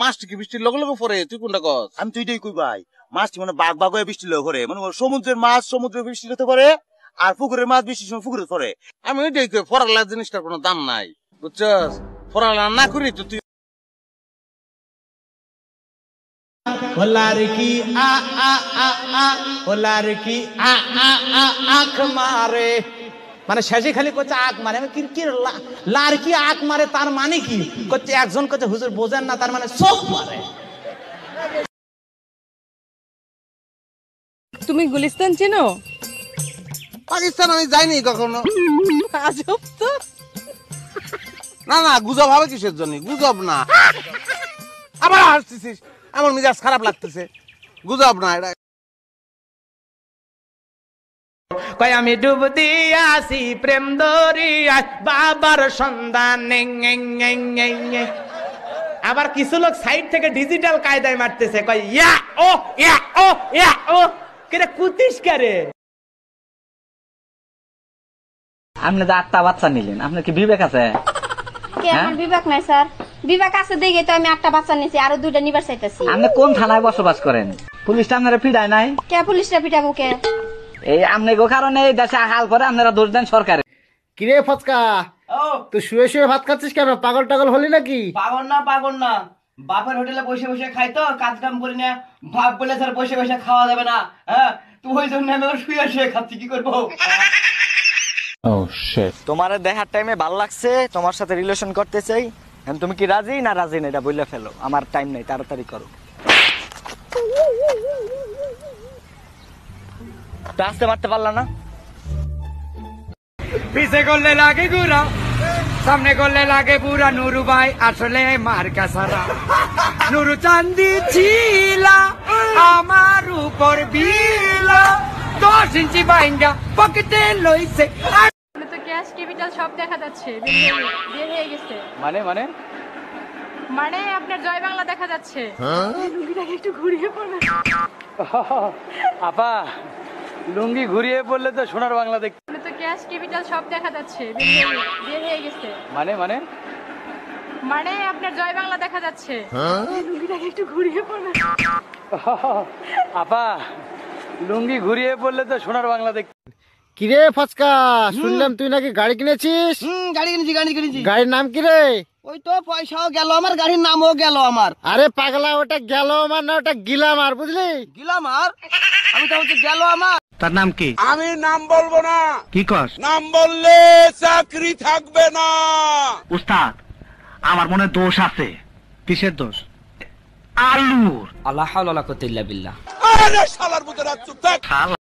মাছটি কি বৃষ্টির লগে লগে পরে তুই কোনটা কস আমি তো এটাই কই ভাই মাছটি মানে বাঘ বাঘ হয়ে বৃষ্টির লগে পরে মানে সমুদ্রের মাছ সমুদ্রে বৃষ্টি হতে পারে আর পুকুরের মাছ বৃষ্টির সময় পুকুরে পরে আমি এটাই কই ফরালার জিনিসটার কোনো দাম নাই বুঝছস ফরালা না করি তো তুই ও কি আ আ আ আ ও কি আ আ আ আখ মারে মানে শেষে খালি করছে আগ মারে আমি কি লার কি আগ মারে তার মানে কি করছে একজন করছে হুজুর বোঝেন না তার মানে চোখ মারে তুমি গুলিস্তান চেনো পাকিস্তান আমি যাইনি কখনো আজব তো না না গুজব হবে কিসের জন্য গুজব না আবার হাসতেছিস আমার মেজাজ খারাপ লাগতেছে গুজব না এটা কয় আমি ডুব দিয়াছি প্রেম দরিয়া বাবার সন্ধান আবার কিছু লোক সাইড থেকে ডিজিটাল কায়দায় মারতেছে কয় ইয়া ও ইয়া ও ইয়া ও কেরে কুতিস কারে আপনি তো আটটা বাচ্চা নিলেন আপনার কি বিবেক আছে হ্যাঁ? বিবেক নাই স্যার বিবেক আছে দেখে তো আমি আটটা বাচ্চা নিয়েছি আরো দুইটা নিবার চাইতেছি আপনি কোন থানায় বসবাস করেন পুলিশটা আপনারা পিড়ায় নাই কে পুলিশটা পিটাবো কে এই আমনেগো কারণে এই দেশে হাল করে আপনারা দোষ দেন সরকারে কিরে ফচকা ও তুই শুয়ে শুয়ে ভাত খাচ্ছিস কেন পাগল টাগল হলি নাকি পাগল না পাগল না বাপের হোটেলে বসে বসে খাই তো কাজ কাম করি না ভাব বলে স্যার বসে বসে খাওয়া যাবে না হ্যাঁ তুই ওই জন্য আমি শুয়ে শুয়ে খাচ্ছি কি করবো তোমার দেখার টাইমে ভালো লাগছে তোমার সাথে রিলেশন করতে চাই তুমি কি রাজি না রাজি না এটা বললে ফেলো আমার টাইম নেই তাড়াতাড়ি করো আসতে মারতে পারলাম না পিছে করলে লাগে গুড়া সামনে করলে লাগে পুরা নুরু ভাই আসলে মার্কা সারা নুরু চান্দি ছিলা আমার উপর বিলা দশ ইঞ্চি বাইঙ্গা পকেটে লইছে তো ক্যাশ ক্যাপিটাল সব দেখা যাচ্ছে মানে মানে মানে আপনার জয় বাংলা দেখা যাচ্ছে হ্যাঁ? একটু ঘুরিয়ে পড়বে আপা লুঙ্গি ঘুরিয়ে পড়লে তো সোনার বাংলা দেখতে তো ক্যাশ ক্যাপিটাল সব দেখা যাচ্ছে মানে মানে মানে আপনার জয় বাংলা দেখা যাচ্ছে হ্যাঁ? লুঙ্গিটাকে একটু ঘুরিয়ে পড়বে আপা লুঙ্গি ঘুরিয়ে পড়লে তো সোনার বাংলা দেখতে কিরে ফসকা শুনলাম তুই নাকি গাড়ি কিনেছিস হুম গাড়ি কিনেছি গাড়ি কিনেছি গাড়ির নাম কি রে ওই তো পয়সাও গেল আমার গাড়ির নামও গেল আমার আরে পাগলা ওটা গেল আমার না ওটা গিলাম আর বুঝলি গিলাম আর আমি তো গেল আমার তার নাম কি আমি নাম বলবো না কি কস নাম বললে চাকরি থাকবে না উস্তাদ আমার মনে দোষ আছে কিসের দোষ আলুর আল্লাহ করতে